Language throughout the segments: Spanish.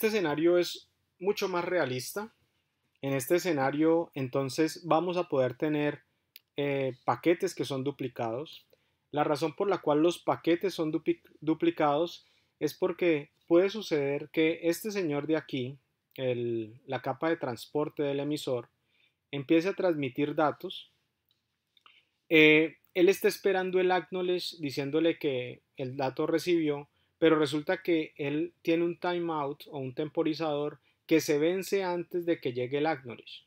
Este escenario es mucho más realista. En este escenario entonces vamos a poder tener eh, paquetes que son duplicados. La razón por la cual los paquetes son duplicados es porque puede suceder que este señor de aquí, la capa de transporte del emisor, empiece a transmitir datos. Eh, él está esperando el acknowledge diciéndole que el dato recibió, pero resulta que él tiene un timeout o un temporizador que se vence antes de que llegue el acknowledge.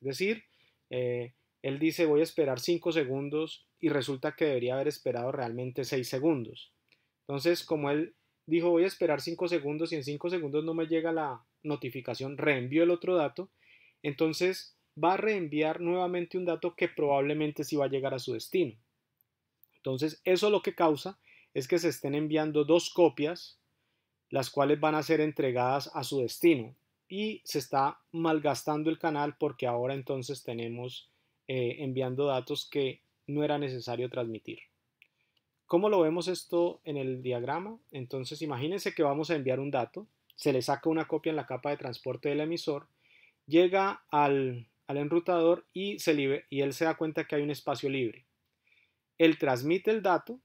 Es decir, eh, él dice voy a esperar 5 segundos y resulta que debería haber esperado realmente 6 segundos. Entonces, como él dijo voy a esperar 5 segundos y en 5 segundos no me llega la notificación, reenvió el otro dato, entonces va a reenviar nuevamente un dato que probablemente sí va a llegar a su destino. Entonces, eso lo que causa es que se estén enviando dos copias, las cuales van a ser entregadas a su destino. Y se está malgastando el canal porque ahora entonces tenemos eh, enviando datos que no era necesario transmitir. ¿Cómo lo vemos esto en el diagrama? Entonces imagínense que vamos a enviar un dato, se le saca una copia en la capa de transporte del emisor, llega al, enrutador y, se y él se da cuenta que hay un espacio libre. Él transmite el dato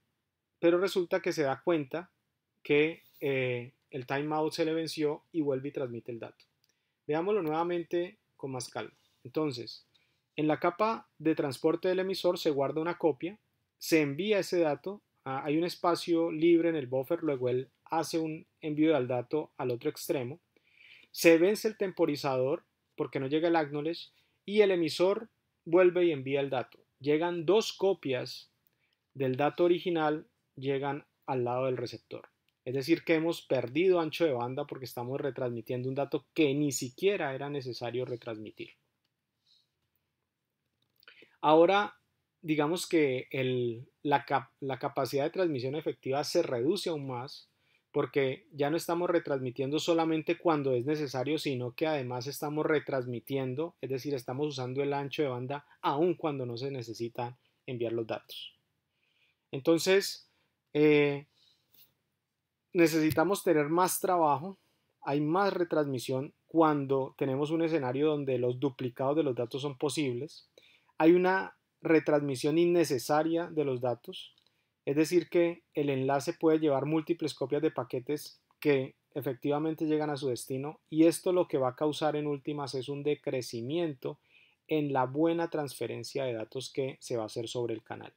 pero resulta que se da cuenta que eh, el timeout se le venció y vuelve y transmite el dato. Veámoslo nuevamente con más calma. Entonces, en la capa de transporte del emisor se guarda una copia, se envía ese dato, ah, hay un espacio libre en el buffer, luego él hace un envío del dato al otro extremo, se vence el temporizador porque no llega el acknowledge y el emisor vuelve y envía el dato. Llegan dos copias del dato original llegan al lado del receptor. Es decir, que hemos perdido ancho de banda porque estamos retransmitiendo un dato que ni siquiera era necesario retransmitir. Ahora, digamos que la, la capacidad de transmisión efectiva se reduce aún más porque ya no estamos retransmitiendo solamente cuando es necesario, sino que además estamos retransmitiendo, es decir, estamos usando el ancho de banda aún cuando no se necesitan enviar los datos. Entonces, eh, necesitamos tener más trabajo, hay más retransmisión cuando tenemos un escenario donde los duplicados de los datos son posibles, hay una retransmisión innecesaria de los datos, es decir, que el enlace puede llevar múltiples copias de paquetes que efectivamente llegan a su destino y esto lo que va a causar en últimas es un decrecimiento en la buena transferencia de datos que se va a hacer sobre el canal.